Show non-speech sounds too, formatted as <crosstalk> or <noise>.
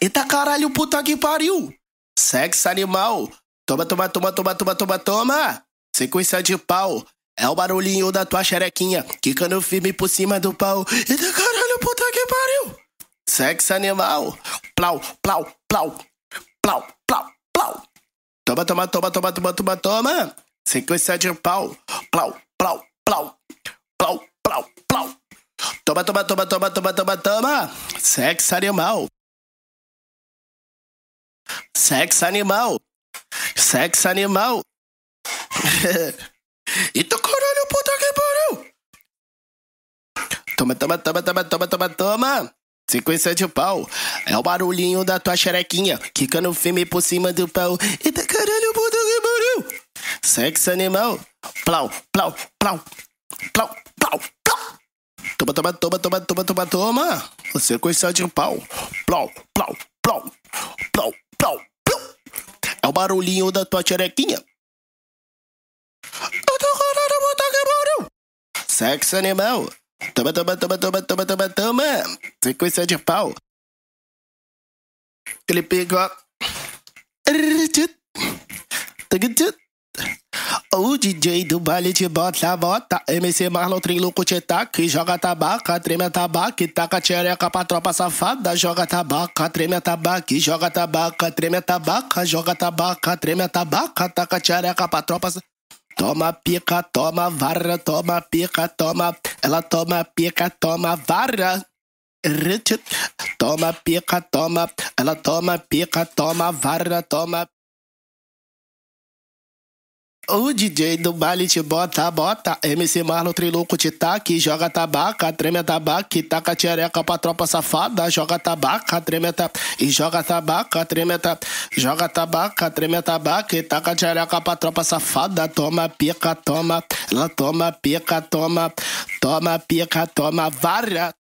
Eita caralho, puta que pariu! Sexo animal! Toma, toma, toma, toma, toma, toma, toma! Sequência de pau! É o barulhinho da tua xerequinha, quicando firme por cima do pau. Eita caralho, puta que pariu! Sexo animal! Plau, plau, plau! Plau, plau, plau! Toma, toma, toma, toma, toma, toma, toma! Sequência de pau! Plau, plau, plau! Plau, plau, plau! Toma, toma, toma, toma, toma, toma, toma! Sexo animal! Sexo animal. Sexo animal. <laughs> Eita caralho, puta que pariu. Toma, toma, toma, toma, toma, toma, toma. Sequência de pau. É o barulhinho da tua xerequinha. Quicando firme por cima do pau. Eita tá caralho, puta que pariu. Sexo animal. Plau, plau, plau. Plau, plau, plau. Toma, toma, toma, toma, toma, toma, toma. Você conheceu de pau. Plau, o barulhinho da tua tirequinha. Sexo animal. Toma, toma, toma, toma, toma, toma, toma. Sequência de pau. Ele pegou. O DJ do baile de bota, bota. MC Marlon Triluco Tchetac. Joga tabaca, treme a tabaca. Taca tchereca pra tropa safada. Joga tabaca, treme a tabaca. Joga tabaca, treme a tabaca. Joga tabaca, treme a tabaca. Taca tchereca pra tropa safada. Toma pica, toma vara, toma pica, toma. Ela toma pica, toma vara. Toma pica, toma. Ela toma pica, toma vara, toma. O DJ do baile te bota, bota. MC Marlon trilouco te taque, joga tabaca, treme a tabaca. taca tiareca pra tropa safada, joga tabaca, treme a ta... e joga tabaca, treme a ta... joga tabaca, treme a tabaca, e taca tiareca pra tropa safada, toma pica, toma, toma pica, toma, toma pica, toma varia